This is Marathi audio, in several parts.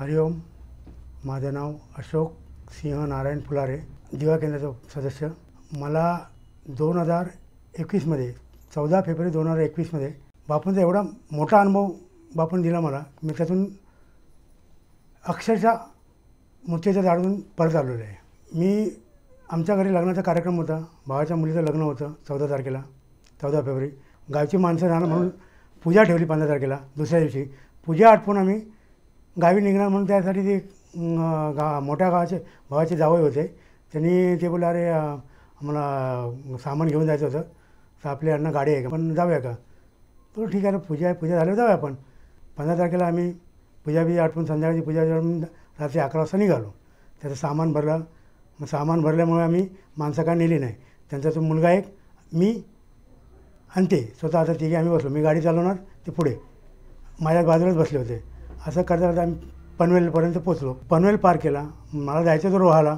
हरिओम माझं नाव अशोक सिंह नारायण फुलारे दिवा केंद्राचा सदस्य मला दोन हजार एकवीसमध्ये चौदा फेब्रुवारी दोन हजार एकवीसमध्ये बापूंचा एवढा मोठा अनुभव बापून दिला मला मी त्यातून अक्षरशः मूर्तीच्या झाडून परत आलेलो आहे मी आमच्या घरी लग्नाचा कार्यक्रम होता भावाच्या मुलीचं लग्न होतं चौदा तारखेला चौदा फेब्रुवारी गावची माणसं राहणं म्हणून पूजा ठेवली पंधरा तारखेला दुसऱ्या दिवशी पूजा आठवून आम्ही गावी निघणार म्हणून त्यासाठी ते गा मोठ्या गावाचे भावाचे जावई होते त्यांनी ते बोल अरे आम्हाला सामान घेऊन जायचं होतं तर आपल्या यांना गाडी आहे का पण जाऊया का तो ठीक आहे ना पूजा आहे पूजा झाल्यावर जाऊया आपण पंधरा तारखेला आम्ही पूजा बिजा आठवून संध्याकाळची पूजा रात्री अकरा वाजता निघालो त्याचं सामान भरलं मग सामान भरल्यामुळे आम्ही माणसं काय नेली नाही त्यांचा तो मुलगा एक मी आणि ते स्वतः आता तिघे आम्ही बसलो मी गाडी चालवणार ते पुढे माझ्या बाजूलाच बसले होते असं करता करता आम्ही पनवेलपर्यंत पोचलो पनवेल पार केला मला जायचं तर रोहाला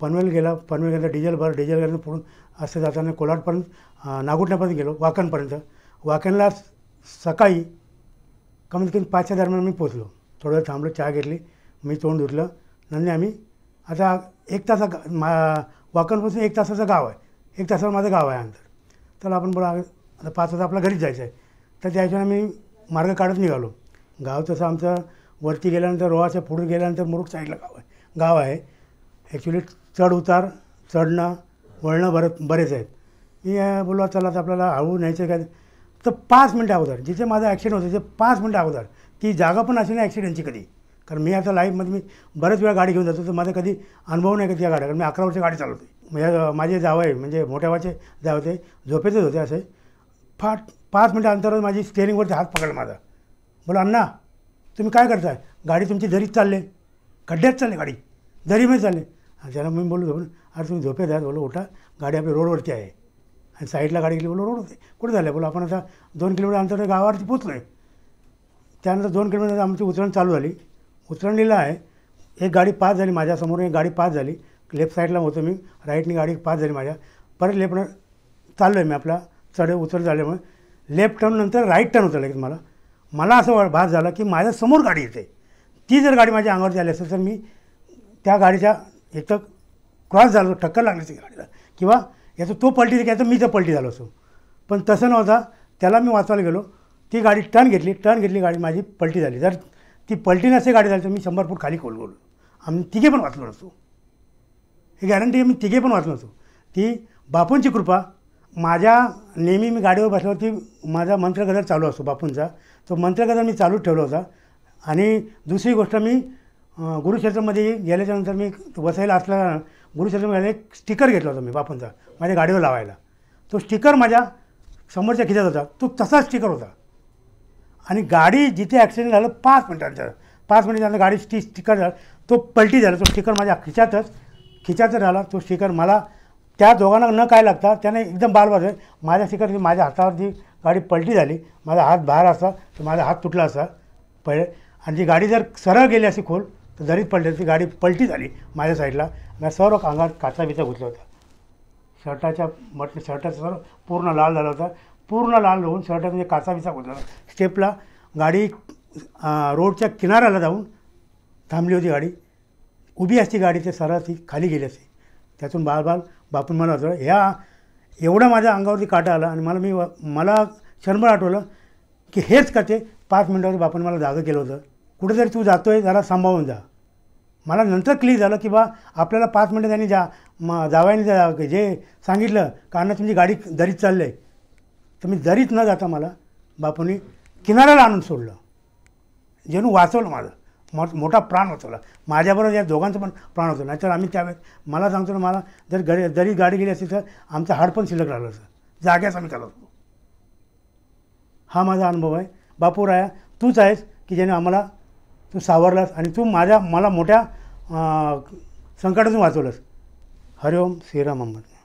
पनवेल गेला पनवेल गेला डिझेल भर डिझेल गेल्यानं पुढून असं जाताना कोलाडपर्यंत नागोटण्यापर्यंत गेलो वाकणपर्यंत वाकणला सकाळी कमीत कमी पाचच्या दरम्यान मी पोचलो थोडं थांबलो चहा घेतली मी तोंड धुतलं नंतर आम्ही आता एक तासा मा वाकणपासून एक तासाचं गाव आहे एक तासावर माझं गाव आहे अंतर तर आपण बोला आता पाच वाजता आपल्या घरीच जायचं आहे तर त्या हिशोबाने मी मार्ग काढत निघालो गाव तसं आमचं वरती गेल्यानंतर रोहाच्या पुढे गेल्यानंतर मुरुख साईडला गाव आहे गाव आहे ॲक्च्युली चढ उतार चढणं वळणं बरं बरेच आहेत मी बोलवा चला तर आपल्याला हळू न्यायचं काय तर पाच मिनटं अगोदर जिथे माझा ॲक्सिडेंट होतं तिथे पाच मिनटं अगोदर ती जागा पण अशी नाही ॲक्सिडेंटची कधी कारण मी आता लाईफमध्ये मी बरेच वेळा गाडी घेऊन जातो तर माझा कधी अनुभव नाही कधी या गाड्या कारण मी अकरा वर्ष गाडी चालवते म्हणजे माझे जावं म्हणजे मोठ्या वाचे होते झोपेतच होते असे फाट पाच मिनटं अंतरावर माझी स्टेअरिंगवरती हात पकडला माझा बोला अण्णा तुम्ही काय करताय गाडी तुमची दरीत चालले खड्ड्यात चालले गाडी दरीमध्ये चालले त्याला मी बोलू झोपून अरे तुम्ही झोपेत आहात बोला उठा गाडी आपली रोडवरती आहे आणि साईडला गाडी गेली बोलो रोड होते कुठे झालं बोला आपण आता दोन किलोमीटर अंतर गावावरती पोचलो आहे त्यानंतर दोन किलोमीटर आमची उतरण चालू झाली उतरणलेलं आहे एक गाडी पास झाली माझ्यासमोर एक गाडी पास झाली लेफ्ट साईडला होतो मी राईटनी गाडी पास झाली माझ्या परत लेफ्ट चाललो आहे मी आपला चढ उतर झाल्यामुळे लेफ्ट टर्न नंतर राईट टर्न होतं लगेच मला मला असं भास झाला की समोर गाडी येते ती जर गाडी माझ्या अंगावरती आली असेल तर मी त्या गाडीच्या एकतर क्रॉस झालो टक्कर लागली ती गाडीला किंवा याचं तो पलटी याचं मी तर पलटी झालो असो पण तसं नव्हता त्याला मी वाचवायला गेलो ती गाडी टर्न घेतली टर्न घेतली गाडी माझी पलटी झाली जर ती पलटी नसे गाडी झाली तर मी शंभर फूट खाली खोल गेलो आम्ही तिघे पण वाचलो नसतो ही गॅरंटी मी तिघे पण वाचलो नसतो ती बापूंची कृपा माझ्या नेहमी मी गाडीवर बसल्यावरती माझा मंत्रगदर चालू असतो बापूंचा तो मंत्रगदर मी चालूच ठेवला होता आणि दुसरी गोष्ट मी गुरुक्षेत्रामध्ये गेल्याच्यानंतर मी वसायला असला गुरुक्षेत्रामध्ये एक स्टिकर घेतला होता मी बापूंचा माझ्या गाडीवर लावायला तो स्टिकर माझ्या समोरच्या खिच्यात होता तो तसाच स्टिकर होता आणि गाडी जिथे ॲक्सिडेंट झालं पाच मिनटांचा पाच मिनिटानंतर गाडी स्टी स्टिकर झाला तो पलटी झाला तो स्टिकर माझ्या खिच्यातच खिच्यातच राहिला तो स्टिकर मला त्या दोघांना न काय लागता त्याने एकदम बालबार माझ्या शिकायची माझ्या हातावरती गाडी पलटी झाली माझा हात बाहेर असा तर माझा हात तुटला असा पहिले आणि ती गाडी जर सरळ गेली अशी खोल तर जरीच पडली ती गाडी पलटी झाली माझ्या साईडला मी सर्व अंगात काचा बिचा घुसला होता शर्टाच्या मट शर्टाचं सर्व पूर्ण लाल झाला होता पूर्ण लाल होऊन शर्टात म्हणजे काचा बिचा होता स्टेपला गाडी रोडच्या किनाऱ्याला जाऊन थांबली होती गाडी उभी असती गाडी ते सरळ ती खाली गेली असते त्यातून बाल बापून मला होतं ह्या एवढा माझ्या अंगावरती काटा आला आणि मला मी मला क्षणभर आठवलं की हेच का ते पाच मिनटावर बापून मला जागं केलं होतं कुठेतरी तू जातो आहे जरा सांभाळून जा मला नंतर क्लिअर झालं की बा आपल्याला पाच मिनटं त्यांनी जा म जावायने जे सांगितलं कारण तुमची गाडी दरीत चालली आहे तर मी दरीत न जाता मला बापूंनी किनाऱ्याला आणून सोडलं जेणू वाचवलं माझं मोठा प्राण वाचवला माझ्याबरोबर या दोघांचं पण प्राण होतो नाहीतर आम्ही त्यावेळेस मला सांगतो ना मला जर गडी जरी गाडी गेली असती तर आमचं हाड पण शिल्लक राहिलं सर जाग्याच आम्ही चालवतो हा माझा अनुभव आहे बापू तूच आहेस की ज्याने आम्हाला तू सावरलास आणि तू माझ्या मला मोठ्या संकटातून वाचवलंस हरिओम श्रीराम अहमद